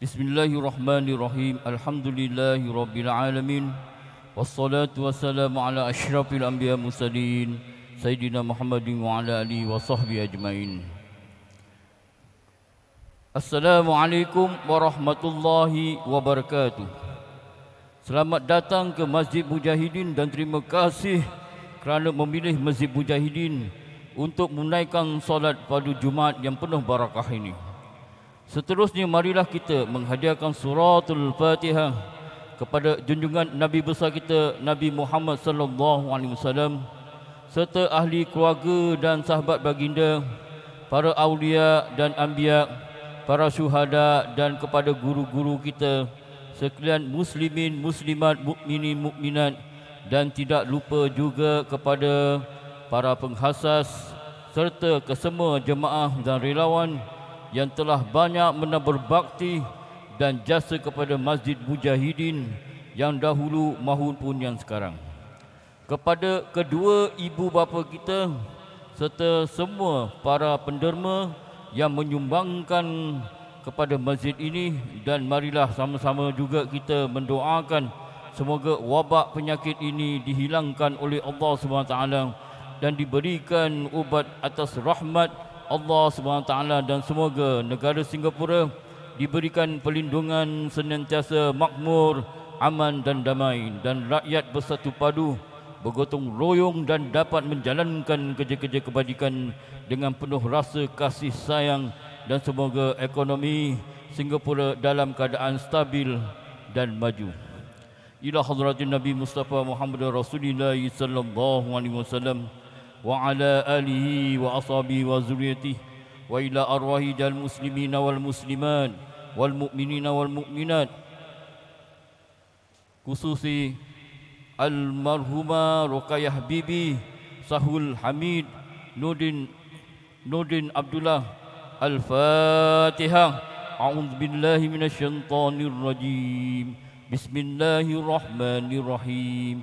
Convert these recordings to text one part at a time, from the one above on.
Bismillahirrahmanirrahim. Alhamdulillahirabbil alamin. Wassalatu wassalamu ala asyrafil anbiya mursalin sayyidina Muhammadin wa ala alihi wa sahbihi ajmain. Assalamualaikum warahmatullahi wabarakatuh. Selamat datang ke Masjid Mujahidin dan terima kasih kerana memilih Masjid Mujahidin untuk menaikkan solat pada Jumaat yang penuh barakah ini. Seterusnya marilah kita menghadiahkan suratul Fatihah kepada junjungan Nabi besar kita Nabi Muhammad sallallahu alaihi wasallam serta ahli keluarga dan sahabat baginda para aulia dan anbiya para syuhada dan kepada guru-guru kita sekalian muslimin muslimat mukminin mukminat dan tidak lupa juga kepada para penghasas serta kesemua jemaah dan relawan yang telah banyak menabur bakti dan jasa kepada Masjid Mujahidin yang dahulu mahun pun yang sekarang. Kepada kedua ibu bapa kita serta semua para penderma yang menyumbangkan kepada masjid ini dan marilah sama-sama juga kita mendoakan semoga wabak penyakit ini dihilangkan oleh Allah SWT dan diberikan ubat atas rahmat Allah SWT dan semoga negara Singapura diberikan pelindungan senantiasa makmur, aman dan damai dan rakyat bersatu padu bergotong royong dan dapat menjalankan kerja-kerja kebajikan dengan penuh rasa kasih sayang dan semoga ekonomi Singapura dalam keadaan stabil dan maju. Ila hadratin Nabi Mustafa Muhammad Rasulillah sallallahu alaihi wasallam. وعلى آله وأصحابه وذريته وإلى أرواح المسلمين والمسلمان والمؤمنين والمؤمنات خصوصي المرحومة رقية حبيبي سهول حميد نودين نودين عبد الله الفاتحة أعوذ بالله من الشيطان الرجيم بسم الله الرحمن الرحيم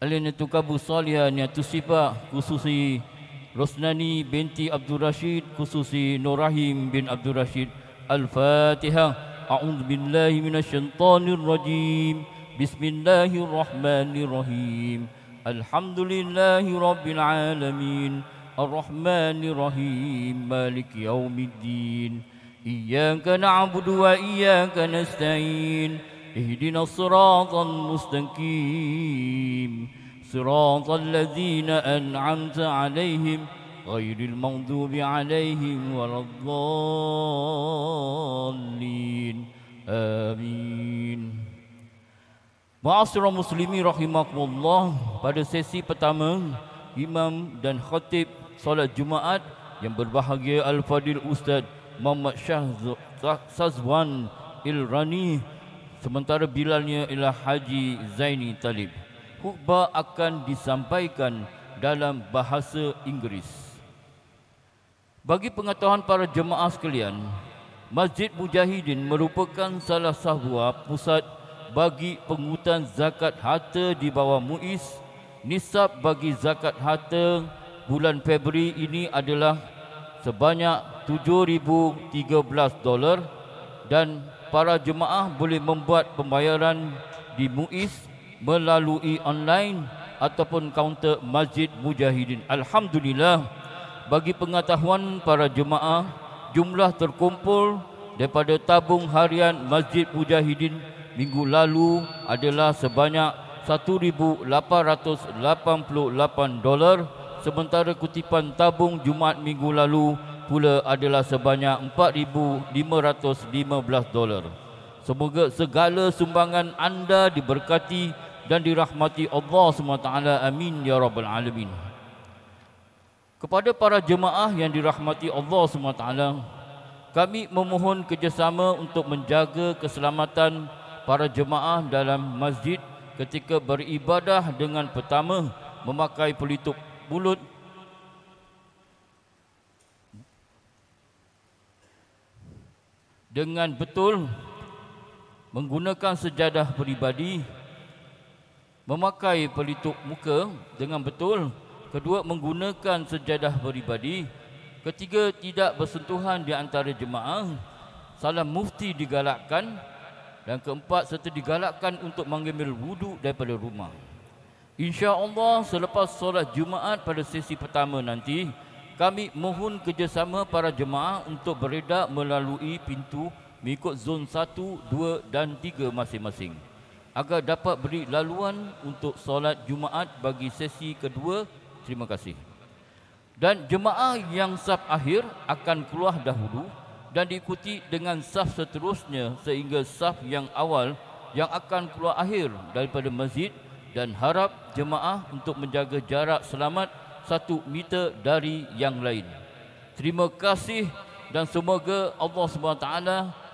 alina tukabu salihan yang tusifa khususi Rosnani binti Abdul Rashid khususi Nurahim bin Abdul Rashid Al-Fatihah أعوذ بالله من الشيطان الرجيم بسم الله الرحمن الرحيم الحمد لله رب العالمين الرحمن الرحيم مالك يوم الدين إياك نعبد وإياك نستعين اهدنا الصراط المستقيم صراط الذين أنعمت عليهم غير المغضوب عليهم ولا الضالين آمين Ma'asirah muslimi rahimahumullah Pada sesi pertama Imam dan khatib Salat Jumaat Yang berbahagia Al-Fadil Ustaz Muhammad Shah Sazwan Ilrani sementara bilalnya ialah Haji Zaini Talib. Khutbah akan disampaikan dalam bahasa Inggeris. Bagi pengetahuan para jemaah sekalian, Masjid Mujahidin merupakan salah satu pusat bagi pengutan zakat harta di bawah Muiz. Nisab bagi zakat harta bulan Februari ini adalah sebanyak 7013 dolar dan para jemaah boleh membuat pembayaran di Muiz melalui online ataupun kaunter Masjid Mujahidin. Alhamdulillah bagi pengetahuan para jemaah jumlah terkumpul daripada tabung harian Masjid Mujahidin minggu lalu adalah sebanyak 1888 dolar sementara kutipan tabung Jumaat minggu lalu pula adalah sebanyak 4,515 dolar. Semoga segala sumbangan anda diberkati dan dirahmati Allah SWT. Amin. Ya Rabbal Alamin. Kepada para jemaah yang dirahmati Allah SWT, kami memohon kerjasama untuk menjaga keselamatan para jemaah dalam masjid ketika beribadah dengan pertama memakai pelitup mulut dengan betul menggunakan sejadah peribadi memakai pelitup muka dengan betul kedua menggunakan sejadah peribadi ketiga tidak bersentuhan di antara jemaah salam mufti digalakkan dan keempat serta digalakkan untuk mengambil wudu daripada rumah insya-Allah selepas solat Jumaat pada sesi pertama nanti kami mohon kerjasama para jemaah untuk beredar melalui pintu mengikut zon 1, 2 dan 3 masing-masing agar dapat beri laluan untuk solat Jumaat bagi sesi kedua. Terima kasih. Dan jemaah yang saf akhir akan keluar dahulu dan diikuti dengan saf seterusnya sehingga saf yang awal yang akan keluar akhir daripada masjid dan harap jemaah untuk menjaga jarak selamat satu meter dari yang lain. Terima kasih dan semoga Allah SWT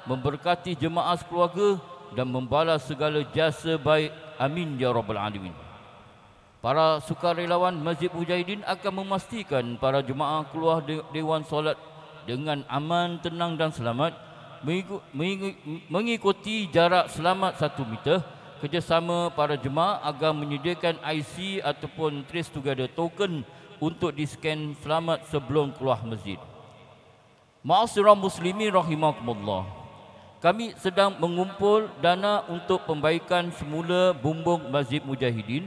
memberkati jemaah keluarga dan membalas segala jasa baik. Amin ya Rabbal Alamin. Para sukarelawan Masjid Mujahidin akan memastikan para jemaah keluar de Dewan Solat dengan aman, tenang dan selamat mengikuti jarak selamat satu meter kerjasama para jemaah agar menyediakan IC ataupun Trace Together token untuk di-scan selamat sebelum keluar masjid. Ma'asirah Muslimi rahimahumullah. Kami sedang mengumpul dana untuk pembaikan semula bumbung Masjid Mujahidin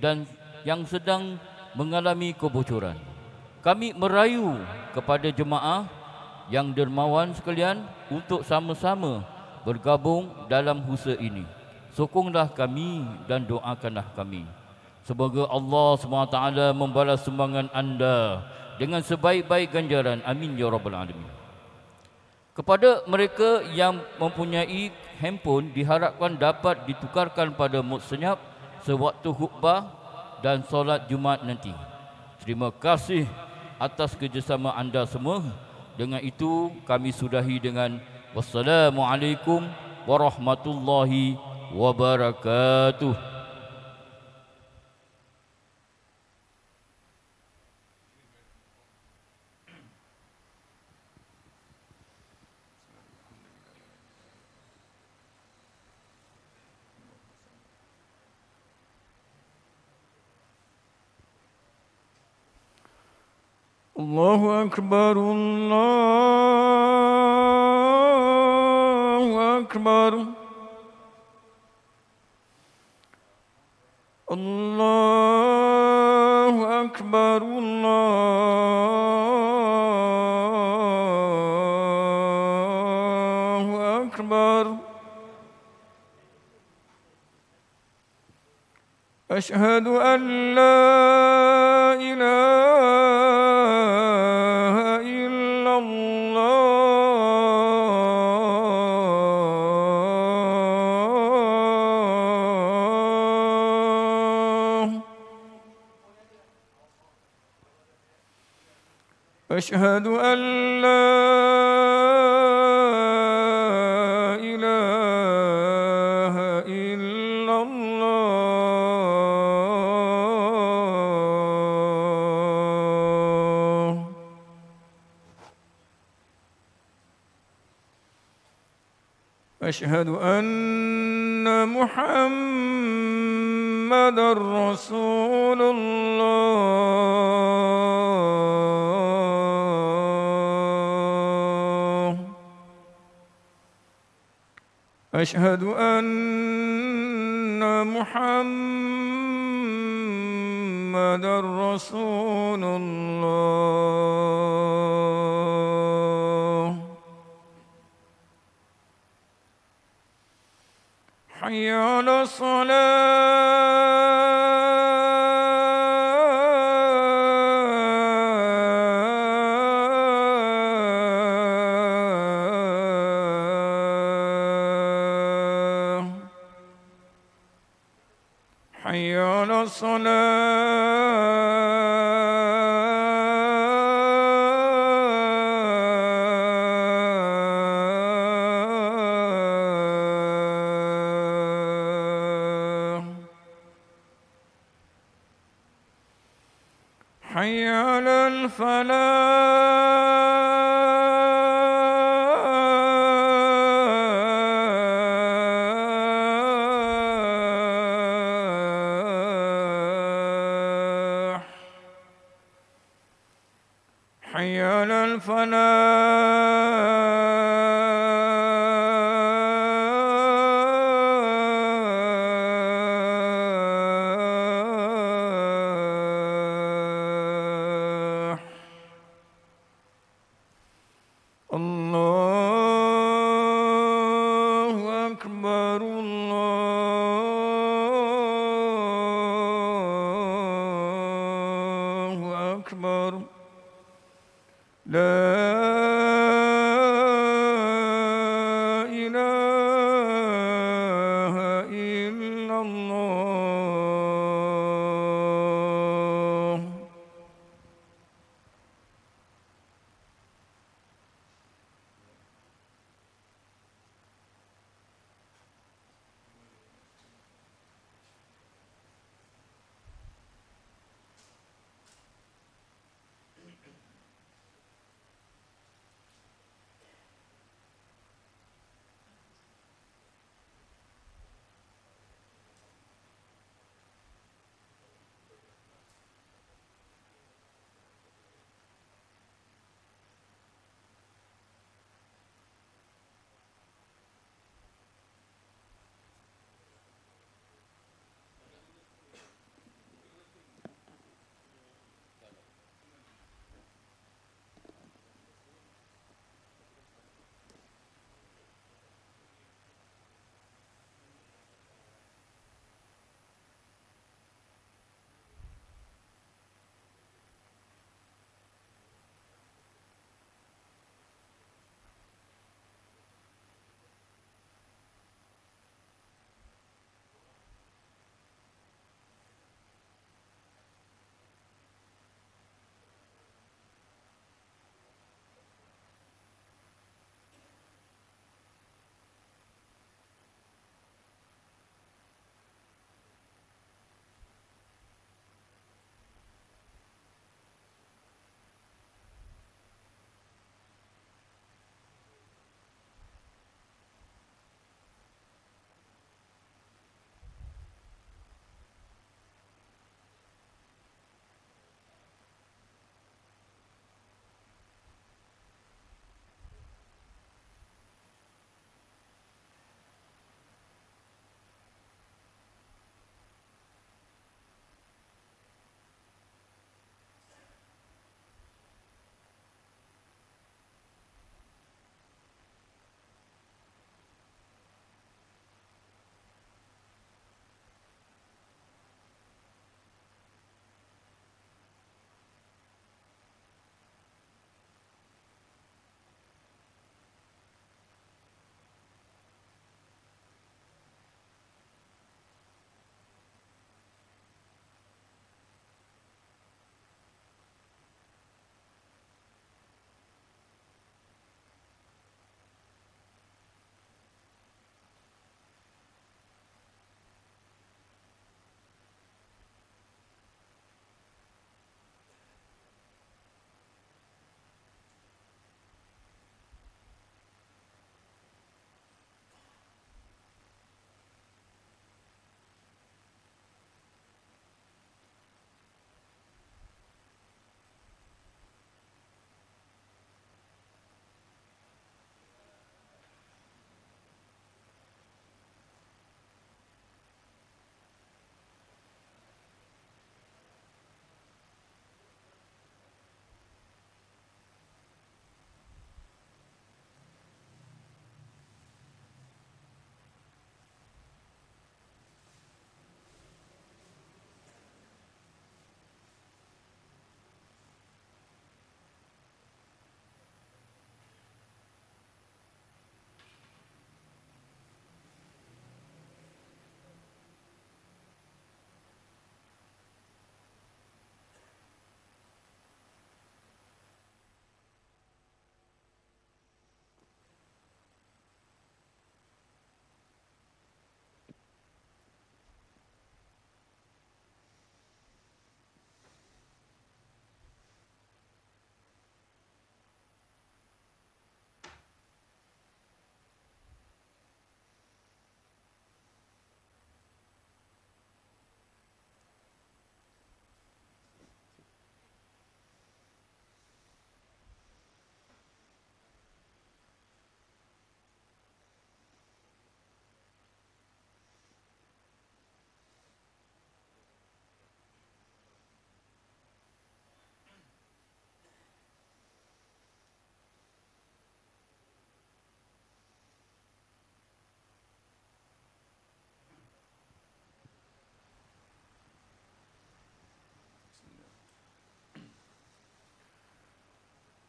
dan yang sedang mengalami kebocoran. Kami merayu kepada jemaah yang dermawan sekalian untuk sama-sama bergabung dalam husa ini. Sokonglah kami dan doakanlah kami. Semoga Allah SWT membalas sumbangan anda dengan sebaik-baik ganjaran. Amin ya Rabbal Alamin. Kepada mereka yang mempunyai handphone diharapkan dapat ditukarkan pada mood senyap sewaktu khutbah dan solat Jumaat nanti. Terima kasih atas kerjasama anda semua. Dengan itu kami sudahi dengan Wassalamualaikum warahmatullahi wabarakatuh wabarakatuh. الله اكبر الله deixando واشهد ان محمدا رسول الله اشهد ان محمدا رسول الله حي الصلاه حي على الفلاح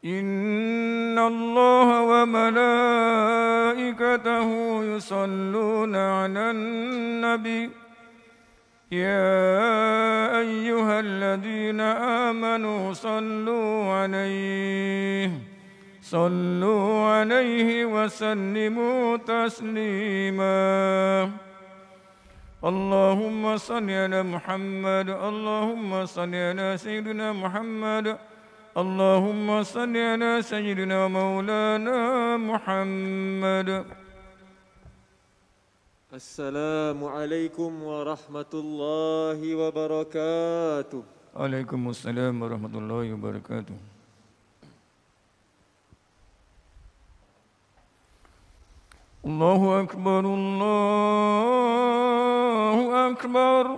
إن الله وملائكته يصلون على النبي يا أيها الذين آمنوا صلوا عليه صلوا عليه وسلموا تسليما اللهم صل على محمد اللهم صل على سيدنا محمد اللهم صل على سيدنا مولانا محمد السلام عليكم ورحمة الله وبركاته عليكم السلام ورحمة الله وبركاته الله أكبر الله أكبر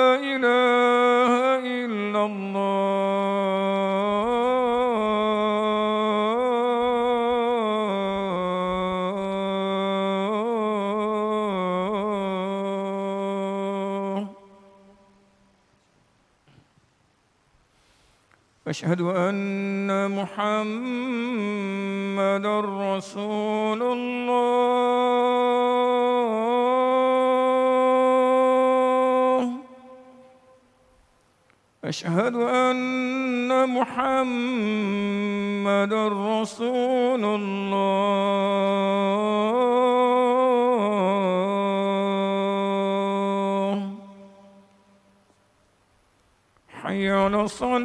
واشهد ان محمدا رسول الله اشهد ان محمدا رسول الله الصلاة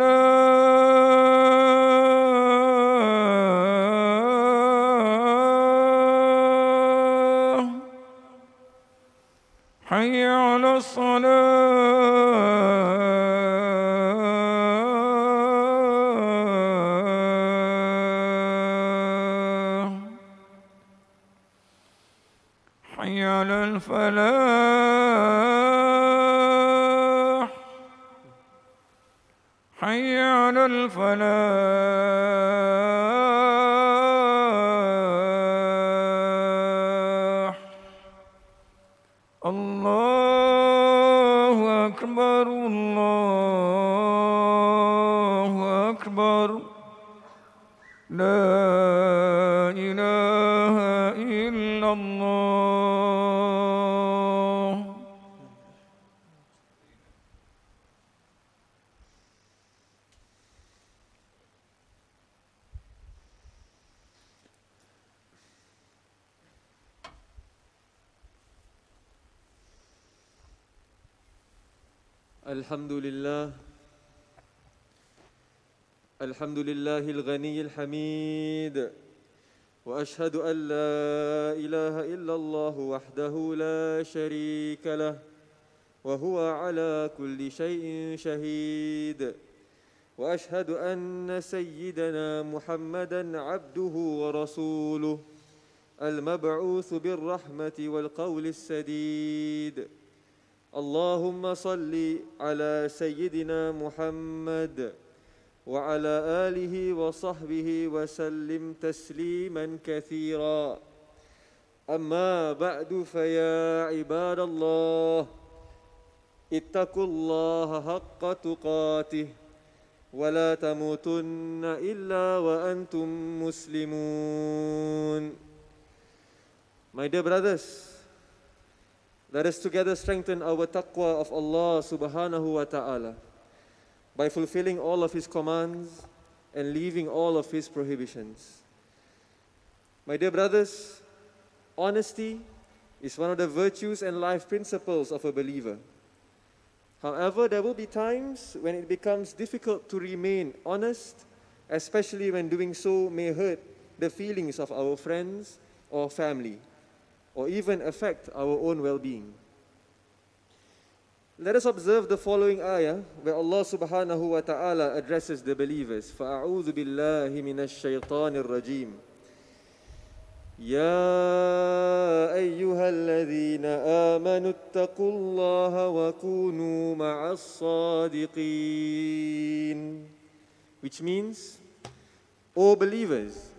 ولا الحمد لله الغني الحميد واشهد ان لا اله الا الله وحده لا شريك له وهو على كل شيء شهيد واشهد ان سيدنا محمدا عبده ورسوله المبعوث بالرحمه والقول السديد اللهم صل على سيدنا محمد وعلى آله وصحبه وسلم تسليما كثيرا أما بعد فيا عباد الله اتقوا الله حق تقاته ولا تموتن إلا وأنتم مسلمون My dear brothers, let us together strengthen our taqwa of Allah subhanahu wa ta'ala. by fulfilling all of His commands and leaving all of His prohibitions. My dear brothers, honesty is one of the virtues and life principles of a believer. However, there will be times when it becomes difficult to remain honest, especially when doing so may hurt the feelings of our friends or family, or even affect our own well being. Let us observe the following ayah where Allah subhanahu wa ta'ala addresses the believers. فَأَعُوذُ بِاللَّهِ مِنَ الشَّيْطَانِ الرَّجِيمِ يا أيها الذين آمنوا اتقوا الله وكونوا مع الصادقين Which means, O believers,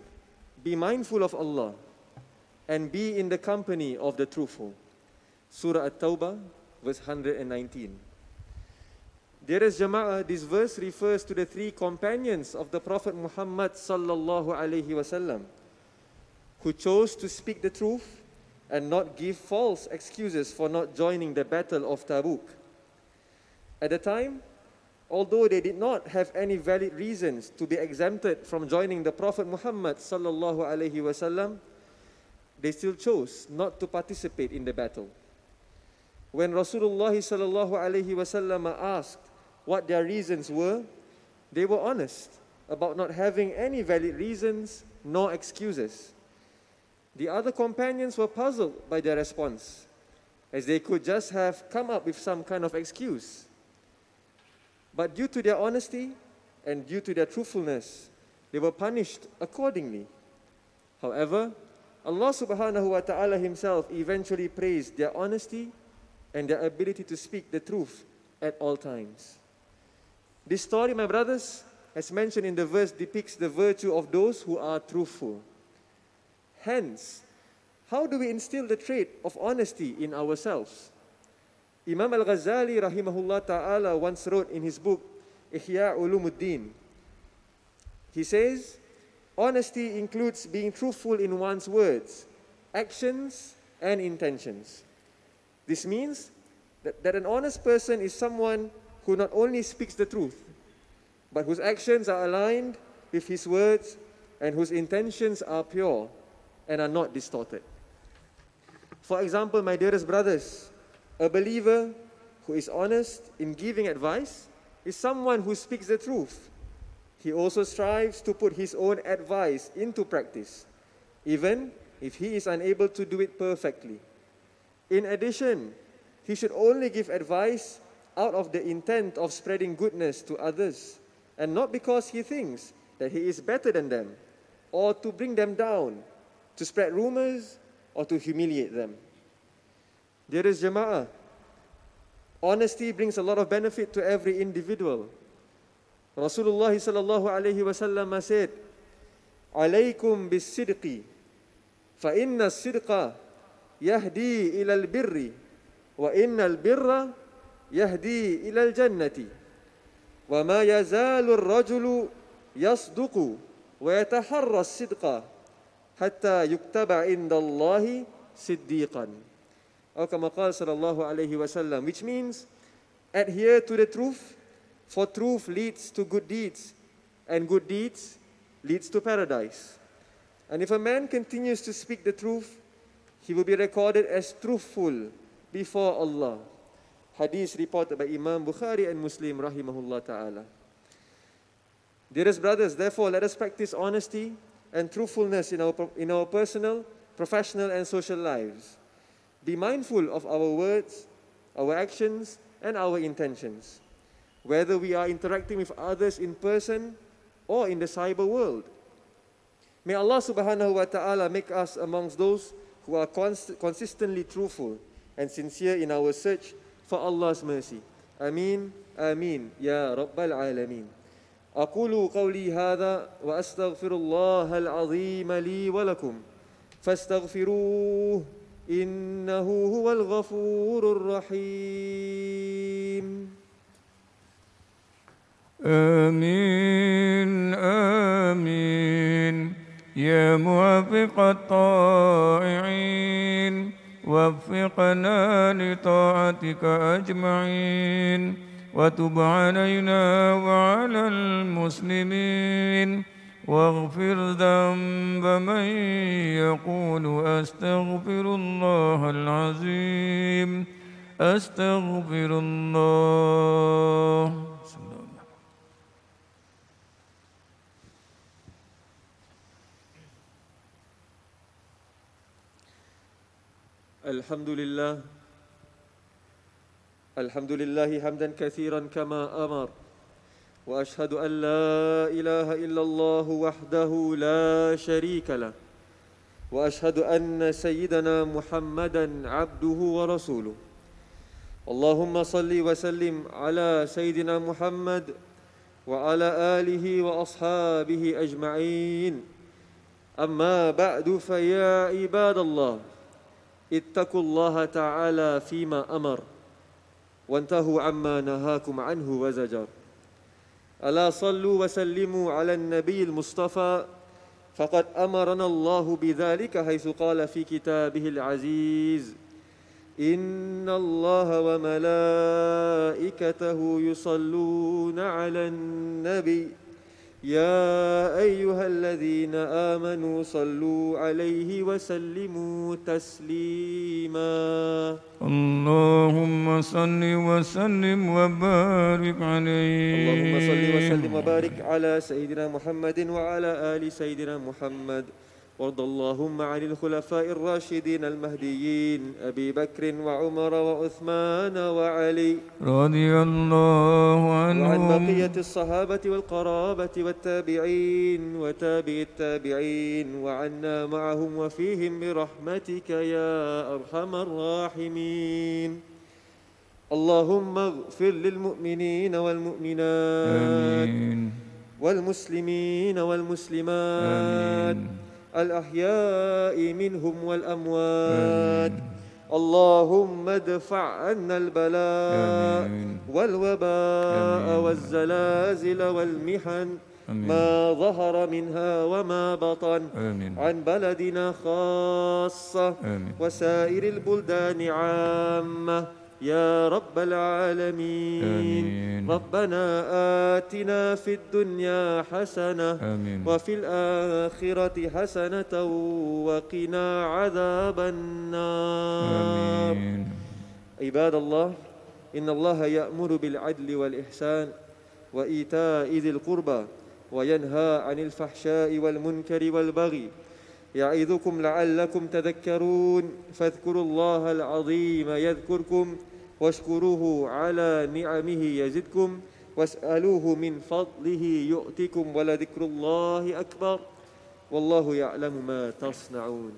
be mindful of Allah and be in the company of the truthful. Surah At-Tawbah verse 119. Dearest Jama'ah, this verse refers to the three companions of the Prophet Muhammad sallallahu alaihi wasallam who chose to speak the truth and not give false excuses for not joining the battle of Tabuk. At the time, although they did not have any valid reasons to be exempted from joining the Prophet Muhammad sallallahu alaihi wasallam, they still chose not to participate in the battle. When Rasulullah sallallahu alaihi wasallam asked what their reasons were, they were honest about not having any valid reasons nor excuses. The other companions were puzzled by their response, as they could just have come up with some kind of excuse. But due to their honesty and due to their truthfulness, they were punished accordingly. However, Allah subhanahu wa ta'ala himself eventually praised their honesty and their ability to speak the truth at all times. This story, my brothers, as mentioned in the verse, depicts the virtue of those who are truthful. Hence, how do we instill the trait of honesty in ourselves? Imam Al Ghazali, rahimahullah ta'ala, once wrote in his book, Ihya Ulumuddin, he says, Honesty includes being truthful in one's words, actions, and intentions. This means that, that an honest person is someone who not only speaks the truth, but whose actions are aligned with his words and whose intentions are pure and are not distorted. For example, my dearest brothers, a believer who is honest in giving advice is someone who speaks the truth. He also strives to put his own advice into practice, even if he is unable to do it perfectly. In addition, he should only give advice out of the intent of spreading goodness to others, and not because he thinks that he is better than them, or to bring them down, to spread rumors, or to humiliate them. There is Jama'ah, honesty brings a lot of benefit to every individual. Rasulullah sallallahu alaihi wasallam said, "Alaykum bis-sidqi, fa inna as-sidqa يهدي إلى البر وإن البر يهدي إلى الجنة وما يزال الرجل يصدق ويتحرى الصدق حتى يكتب عند الله صديقا أو كما قال صلى الله عليه وسلم which means adhere to the truth for truth leads to good deeds and good deeds leads to paradise and if a man continues to speak the truth He will be recorded as truthful before Allah. Hadith reported by Imam Bukhari and Muslim rahimahullah ta'ala. Dearest brothers, therefore let us practice honesty and truthfulness in our, in our personal, professional and social lives. Be mindful of our words, our actions and our intentions. Whether we are interacting with others in person or in the cyber world. May Allah subhanahu wa ta'ala make us amongst those who are cons consistently truthful and sincere in our search for Allah's mercy. Ameen, Ameen, Ya Rabbal Alameen. أقول قولي هذا وأستغفر الله العظيم لي ولكم فاستغفروه إنه هو الغفور الرحيم آمين آمين يا موافق الطائعين وفقنا لطاعتك أجمعين وتب علينا وعلى المسلمين واغفر ذنب من يقول أستغفر الله العظيم أستغفر الله الحمد لله الحمد لله حمدا كثيرا كما امر واشهد ان لا اله الا الله وحده لا شريك له واشهد ان سيدنا محمدا عبده ورسوله اللهم صل وسلم على سيدنا محمد وعلى اله واصحابه اجمعين اما بعد فيا عباد الله اتقوا الله تعالى فيما أمر وانتهوا عما نهاكم عنه وزجر ألا صلوا وسلموا على النبي المصطفى فقد أمرنا الله بذلك حيث قال في كتابه العزيز إن الله وملائكته يصلون على النبي يا أيها الذين آمنوا صلوا عليه وسلموا تسليما اللهم صل وسلم وبارك عليه اللهم صل وسلم وبارك على سيدنا محمد وعلى آل سيدنا محمد وارض اللهم عن الخلفاء الراشدين المهديين أبي بكر وعمر وعثمان وعلي رضي الله عنهم وعن بقية الصحابة والقرابة والتابعين وتابع التابعين وعنا معهم وفيهم برحمتك يا أرحم الراحمين اللهم اغفر للمؤمنين والمؤمنات آمين والمسلمين والمسلمات آمين الأحياء منهم والأموات اللهم ادفع عنا البلاء آمين. والوباء آمين. والزلازل والمحن ما ظهر منها وما بطن آمين. عن بلدنا خاصة آمين. وسائر البلدان عامة يا رب العالمين آمين. ربنا آتنا في الدنيا حسنة آمين. وفي الآخرة حسنة وقنا عذاب النار آمين. عباد الله إن الله يأمر بالعدل والإحسان وإيتاء ذي القربى وينهى عن الفحشاء والمنكر والبغي يعظكم لعلكم تذكرون فاذكروا الله العظيم يذكركم واشكروه على نعمه يزدكم واسألوه من فضله يؤتكم ولذكر الله أكبر والله يعلم ما تصنعون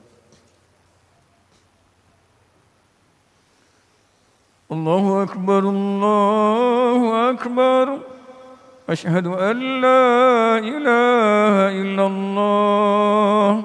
الله أكبر الله أكبر أشهد أن لا إله إلا الله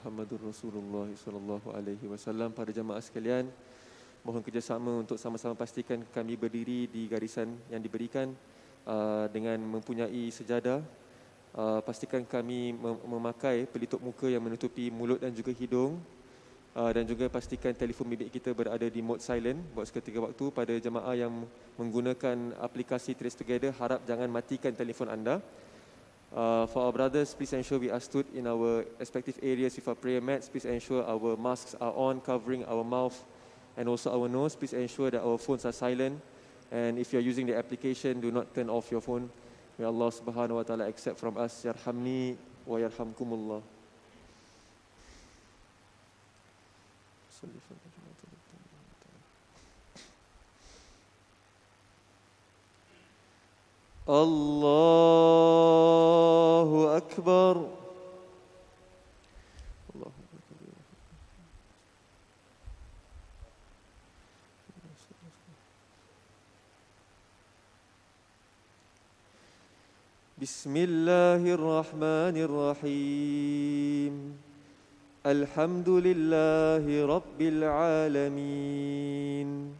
Muhammadur Rasulullah sallallahu alaihi wasallam pada jemaah sekalian mohon kerjasama untuk sama-sama pastikan kami berdiri di garisan yang diberikan uh, dengan mempunyai sejadah uh, pastikan kami memakai pelitup muka yang menutupi mulut dan juga hidung uh, dan juga pastikan telefon bimbit kita berada di mode silent buat seketika waktu pada jemaah yang menggunakan aplikasi Trace Together harap jangan matikan telefon anda Uh, for our brothers, please ensure we are stood in our respective areas with our prayer mats. Please ensure our masks are on, covering our mouth and also our nose. Please ensure that our phones are silent. And if you're using the application, do not turn off your phone. May Allah subhanahu wa ta'ala accept from us. Yarhamni wa yarhamkumullah. الله أكبر بسم الله الرحمن الرحيم الحمد لله رب العالمين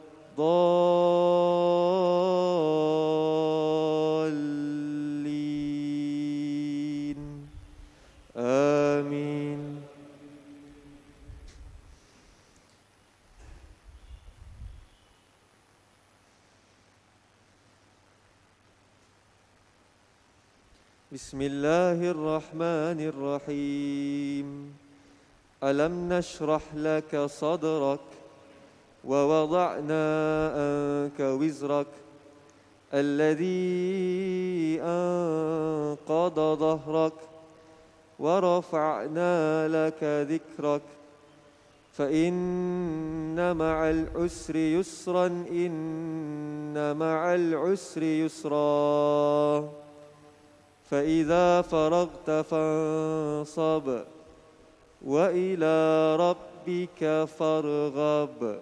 ضالين آمين بسم الله الرحمن الرحيم ألم نشرح لك صدرك ووضعنا أنك وزرك الذي أنقض ظهرك ورفعنا لك ذكرك فإن مع العسر يسرا إن مع العسر يسرا فإذا فرغت فانصب وإلى ربك فارغب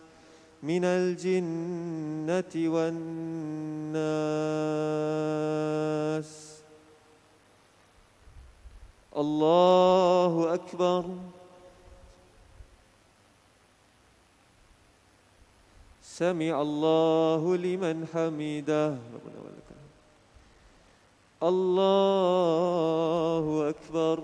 من الجنة والناس الله أكبر سمع الله لمن حمده الله أكبر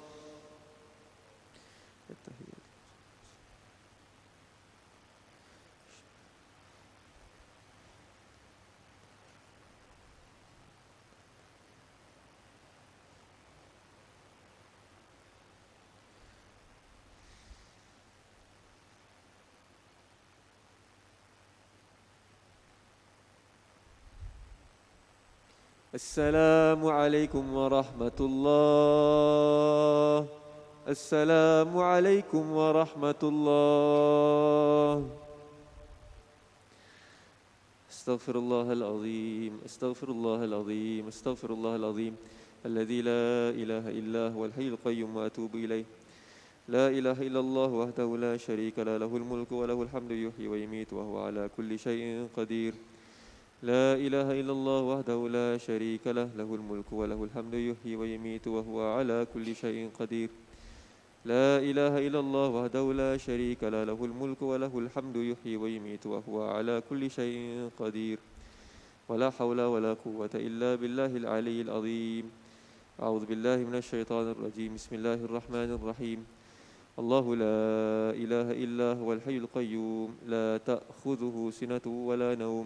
السلام عليكم ورحمة الله السلام عليكم ورحمة الله استغفر الله العظيم استغفر الله العظيم استغفر الله العظيم الذي لا إله إلا هو الحي القيوم وأتوب إليه لا إله إلا الله وحده لا شريك له له الملك وله الحمد يحيي ويميت وهو على كل شيء قدير لا إله إلا الله وحده لا شريك له له الملك وله الحمد يحيي ويميت وهو على كل شيء قدير لا إله إلا الله وحده لا شريك له له الملك وله الحمد يحيي ويميت وهو على كل شيء قدير ولا حول ولا قوة إلا بالله العلي العظيم أعوذ بالله من الشيطان الرجيم بسم الله الرحمن الرحيم الله لا إله إلا هو الحي القيوم لا تأخذه سنة ولا نوم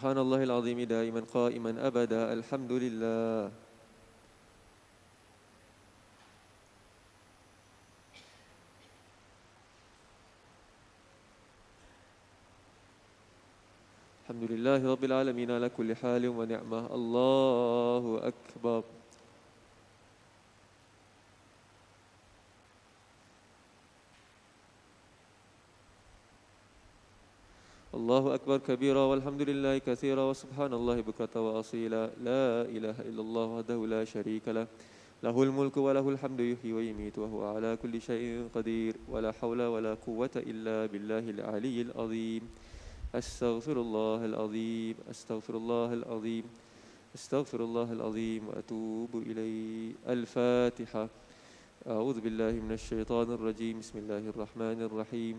سبحان الله العظيم دائما قائما أبدا الحمد لله الحمد لله رب العالمين على كل حال ونعمة الله أكبر الله أكبر كبيرا والحمد لله كثيرا وسبحان الله بكرة وأصيلا لا إله إلا الله وحده لا شريك له له الملك وله الحمد يحيي ويميت وهو على كل شيء قدير ولا حول ولا قوة إلا بالله العلي العظيم أستغفر الله العظيم أستغفر الله العظيم أستغفر الله العظيم وأتوب إليه الفاتحة أعوذ بالله من الشيطان الرجيم بسم الله الرحمن الرحيم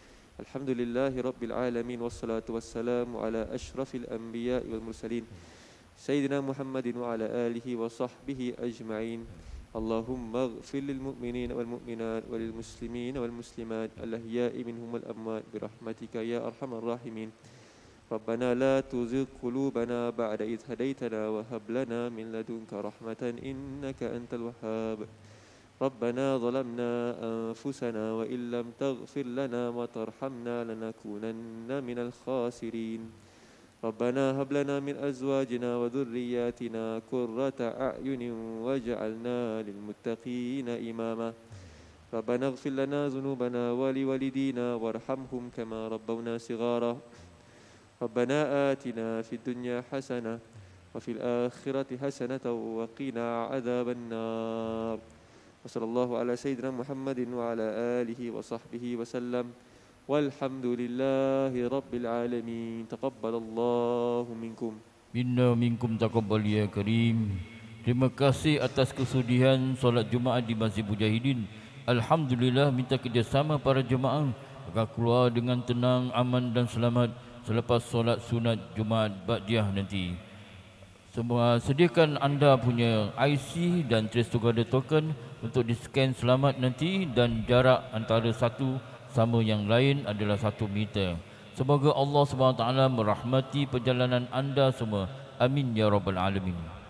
الحمد لله رب العالمين والصلاة والسلام على أشرف الأنبياء والمرسلين سيدنا محمد وعلى آله وصحبه أجمعين اللهم اغفر للمؤمنين والمؤمنات وللمسلمين والمسلمات الأحياء منهم والأموات برحمتك يا أرحم الراحمين ربنا لا تزغ قلوبنا بعد إذ هديتنا وهب لنا من لدنك رحمة إنك أنت الوهاب ربنا ظلمنا أنفسنا وإن لم تغفر لنا وترحمنا لنكونن من الخاسرين ربنا هب لنا من أزواجنا وذرياتنا كرة أعين واجعلنا للمتقين إماما ربنا اغفر لنا ذنوبنا ولوالدينا وارحمهم كما ربونا صغارا ربنا آتنا في الدنيا حسنة وفي الآخرة حسنة وقنا عذاب النار وصلى ala Sayyidina سيدنا محمد وعلى آله وصحبه وسلم والحمد لله رب العالمين تقبل الله منكم منا منكم تقبل يا كريم Terima kasih atas kesudihan solat Jumaat di Masjid Mujahidin. Alhamdulillah minta kerjasama para jemaah agar keluar dengan tenang, aman dan selamat selepas solat sunat Jumaat Ba'diyah nanti. Semua sediakan anda punya IC dan Trace Together Token untuk di-scan selamat nanti dan jarak antara satu sama yang lain adalah satu meter. Semoga Allah SWT merahmati perjalanan anda semua. Amin ya robbal alamin.